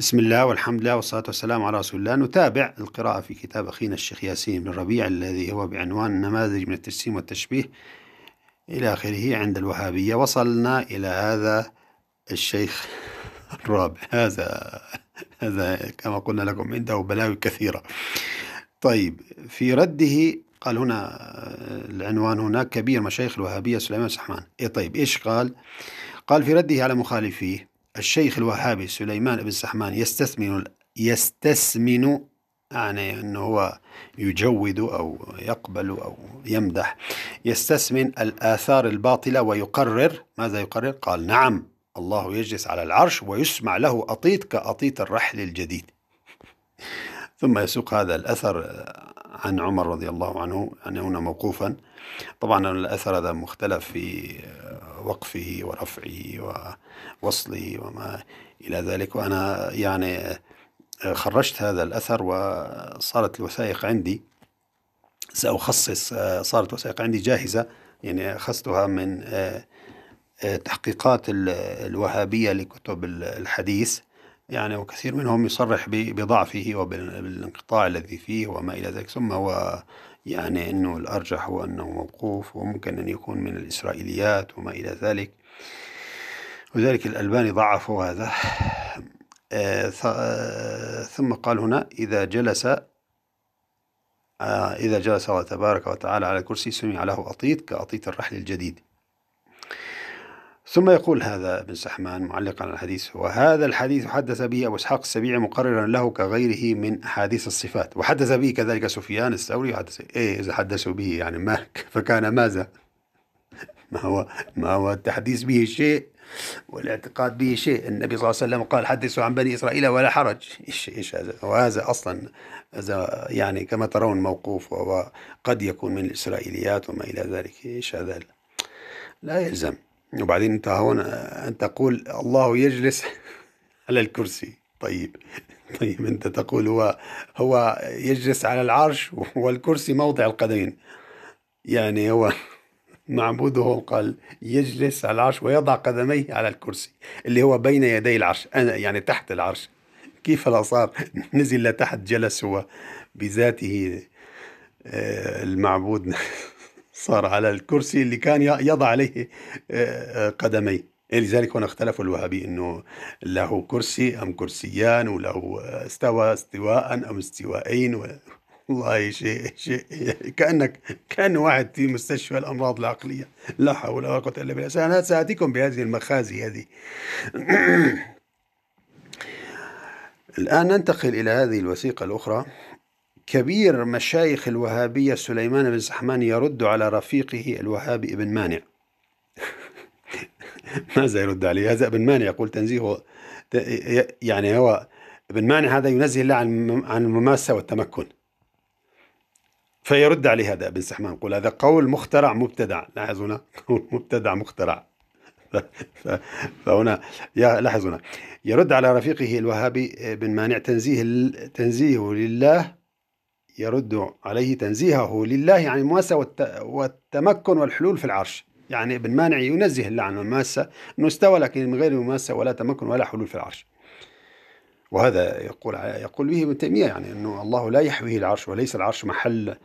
بسم الله والحمد لله والصلاة والسلام على رسول الله نتابع القراءة في كتاب أخينا الشيخ ياسين بن ربيع الذي هو بعنوان نماذج من التجسيم والتشبيه إلى آخره عند الوهابية وصلنا إلى هذا الشيخ الرابع هذا هذا كما قلنا لكم عنده بلاوي كثيرة طيب في رده قال هنا العنوان هناك كبير مشايخ الوهابية سليمان سحمان إيه طيب إيش قال قال في رده على مخالفيه الشيخ الوهابي سليمان بن سحمان يستثمن يستثمن يعني أنه هو يجود أو يقبل أو يمدح يستثمن الآثار الباطلة ويقرر ماذا يقرر؟ قال نعم الله يجلس على العرش ويسمع له أطيط كأطيط الرحل الجديد ثم يسوق هذا الأثر عن عمر رضي الله عنه يعني هنا موقوفا طبعا الأثر هذا مختلف في ووقفه ورفعه ووصله وما إلى ذلك وأنا يعني خرجت هذا الأثر وصارت الوثائق عندي سأخصص صارت وثائق عندي جاهزة يعني أخذتها من آه، تحقيقات الوهابية لكتب الحديث يعني وكثير منهم يصرح بضعفه وبالانقطاع الذي فيه وما إلى ذلك ثم هو يعني أنه الأرجح هو أنه موقوف وممكن أن يكون من الإسرائيليات وما إلى ذلك وذلك الألباني ضعفوا هذا آه، آه، ثم قال هنا إذا جلس آه، إذا جلس الله تبارك وتعالى على الكرسي سمع له أطيط كأطيط الرحل الجديد ثم يقول هذا ابن سحمان معلقا على الحديث وهذا الحديث حدث به أبو إسحاق السبيعي مقررا له كغيره من أحاديث الصفات وحدث به كذلك سفيان الثوري وحدث إيه إذا حدثوا به يعني ما فكان ماذا ما هو ما هو التحديث به شيء والاعتقاد به شيء النبي صلى الله عليه وسلم قال حدثوا عن بني إسرائيل ولا حرج إيش, إيش هذا وهذا أصلا هذا يعني كما ترون موقوف وقد يكون من الإسرائيليات وما إلى ذلك إيش هذا لا يلزم وبعدين انت هون ان تقول الله يجلس على الكرسي طيب طيب انت تقول هو هو يجلس على العرش والكرسي موضع القدمين يعني هو معبوده قال يجلس على العرش ويضع قدميه على الكرسي اللي هو بين يدي العرش أنا يعني تحت العرش كيف صار نزل لتحت جلس هو بذاته آه، المعبود صار على الكرسي اللي كان يضع عليه آه، آه، قدميه لذلك هنا اختلف الوهابي انه له كرسي ام كرسيان وله استوى استواء ام استوائين والله شيء شيء يعني كانك كان واحد في مستشفى الامراض العقليه لا حول ولا قوه الا بالله انا ساتيكم بهذه المخازي هذه الان ننتقل الى هذه الوثيقه الاخرى كبير مشايخ الوهابية سليمان بن سحمان يرد على رفيقه الوهابي ابن مانع ماذا يرد عليه هذا ابن مانع يقول تنزيهه يعني هو ابن مانع هذا ينزه الله عن عن المماسة والتمكن فيرد عليه هذا ابن سحمان يقول هذا قول مخترع مبتدع لاحظ هنا قول مبتدع مخترع فهنا لاحظ هنا يرد على رفيقه الوهابي بن مانع تنزيه تنزيه لله يرد عليه تنزيهه لله عن يعني المواسة والتمكن والحلول في العرش يعني ابن مانع ينزه الله عن المماسة أنه استوى لكن من غير مماسة ولا تمكن ولا حلول في العرش وهذا يقول يقول به ابن تيمية يعني أنه الله لا يحويه العرش وليس العرش محل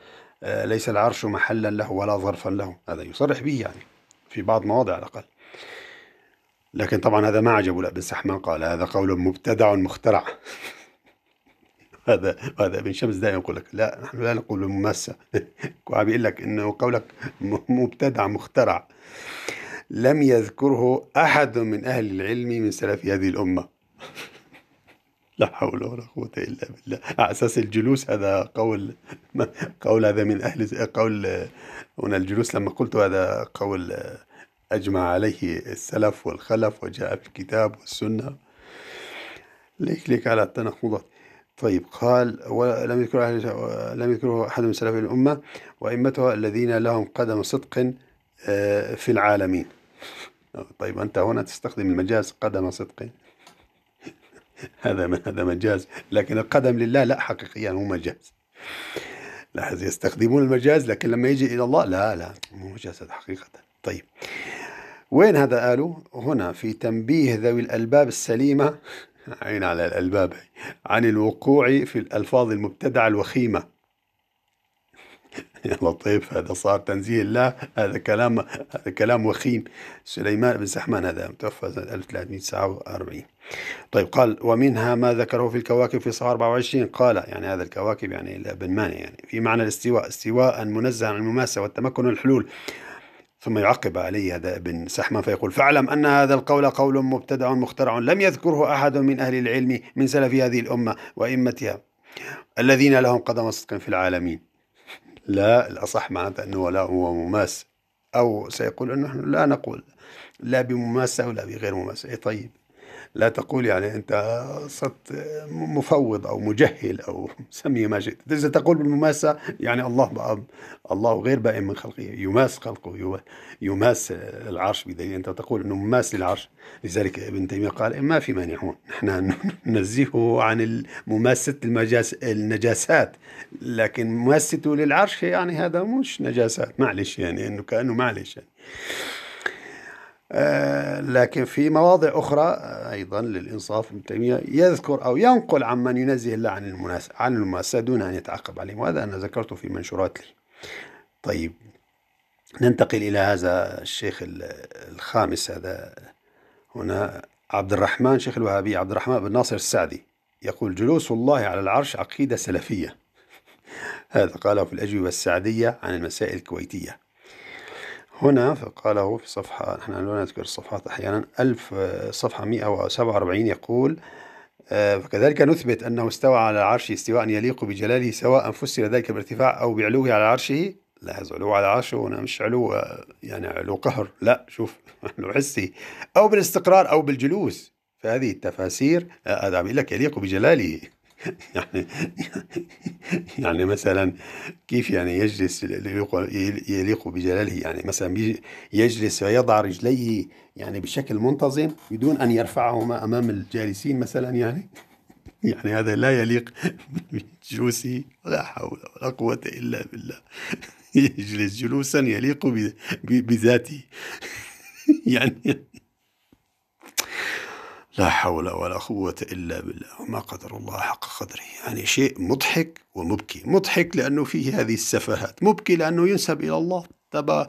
آه، ليس العرش محلا له ولا ظرفا له هذا يصرح به يعني في بعض مواضع على الأقل لكن طبعا هذا ما عجبه لابن سحمان قال هذا قول مبتدع مخترع هذا هذا ابن شمس دائما يقول لك لا نحن لا نقول وعم يقول لك انه قولك مبتدع مخترع لم يذكره احد من اهل العلم من سلف هذه الامه لا حول ولا قوة إلا بالله على أساس الجلوس هذا قول قول هذا من أهل قول هنا الجلوس لما قلت هذا قول أجمع عليه السلف والخلف وجاء في الكتاب والسنة ليك ليك على التناقضات طيب قال ولم يذكر أهل لم يذكره أحد من سلف الأمة وأئمتها الذين لهم قدم صدق آه، في العالمين طيب أنت هنا تستخدم المجاز قدم صدق هذا هذا مجاز لكن القدم لله لا حقيقيا هو مجاز لاحظ يستخدمون المجاز لكن لما يجي إلى الله لا لا مو مجاز حقيقة طيب وين هذا قالوا هنا في تنبيه ذوي الألباب السليمة عين على الألباب عن الوقوع في الألفاظ المبتدعة الوخيمة يا لطيف هذا صار تنزيه الله هذا كلام هذا كلام وخيم سليمان بن سحمان هذا متوفى سنة 1349 طيب قال ومنها ما ذكره في الكواكب في صفحة 24 قال يعني هذا الكواكب يعني ابن مانع يعني في معنى الاستواء استواء منزها عن المماسة والتمكن والحلول ثم يعقب عليه هذا ابن سحمان فيقول فاعلم أن هذا القول قول مبتدع مخترع لم يذكره أحد من أهل العلم من سلف هذه الأمة وإمتها الذين لهم قدم صدق في العالمين لا الأصح معناته أنه لا هو مماس أو سيقول أنه نحن لا نقول لا بمماسة ولا بغير مماسة إيه طيب لا تقول يعني أنت صرت مفوض أو مجهل أو سمي ما شئت إذا تقول بالمماسة يعني الله بقى الله غير بائن من خلقه يماس خلقه يماس العرش بدليل أنت تقول أنه مماس للعرش لذلك ابن تيمية قال ما في مانع هون نحن ننزهه عن مماسة المجاس النجاسات لكن مماسته للعرش يعني هذا مش نجاسات معلش يعني أنه كأنه معلش يعني آه، لكن في مواضع أخرى آه، أيضا للإنصاف ابن تيمية يذكر أو ينقل عمن ينزه الله عن المناس عن المماسة دون أن يتعاقب عليهم وهذا أنا ذكرته في منشورات لي طيب ننتقل إلى هذا الشيخ الخامس هذا هنا عبد الرحمن شيخ الوهابي عبد الرحمن بن ناصر السعدي يقول جلوس الله على العرش عقيدة سلفية هذا قاله في الأجوبة السعدية عن المسائل الكويتية هنا فقاله في صفحة نحن لا نذكر الصفحات أحيانا ألف آه، صفحة 147 يقول آه، فكذلك نثبت أنه استوى على عرشه استواء يليق بجلاله سواء فسر ذلك بارتفاع أو بعلوه على عرشه لاحظ علو على عرشه هنا مش علو يعني علو قهر لا شوف علو حسي أو بالاستقرار أو بالجلوس فهذه التفاسير هذا آه، عم لك يليق بجلاله يعني يعني مثلا كيف يعني يجلس يليق بجلاله يعني مثلا يجلس ويضع رجليه يعني بشكل منتظم بدون أن يرفعهما أمام الجالسين مثلا يعني يعني هذا لا يليق بجوسي ولا حول ولا قوة إلا بالله يجلس جلوسا يليق بذاته يعني لا حول ولا قوة إلا بالله وما قدر الله حق قدره يعني شيء مضحك ومبكي مضحك لأنه فيه هذه السفاهات مبكي لأنه ينسب إلى الله تبا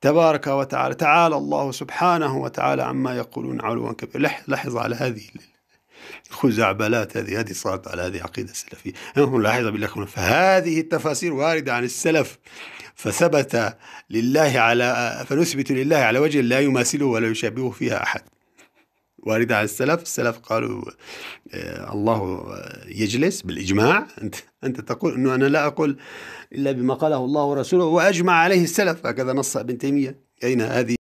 تبارك وتعالى تعالى الله سبحانه وتعالى عما يقولون علوا كبيرا لاحظ على هذه الخزعبلات هذه هذه صارت على هذه عقيدة سلفية أنهم لاحظ بالله فهذه التفاسير واردة عن السلف فثبت لله على فنثبت لله على وجه لا يماثله ولا يشابهه فيها أحد واردة على السلف السلف قالوا آه، الله يجلس بالإجماع أنت, أنت تقول أنه أنا لا أقول إلا بما قاله الله ورسوله وأجمع عليه السلف هكذا نص ابن تيمية أين هذه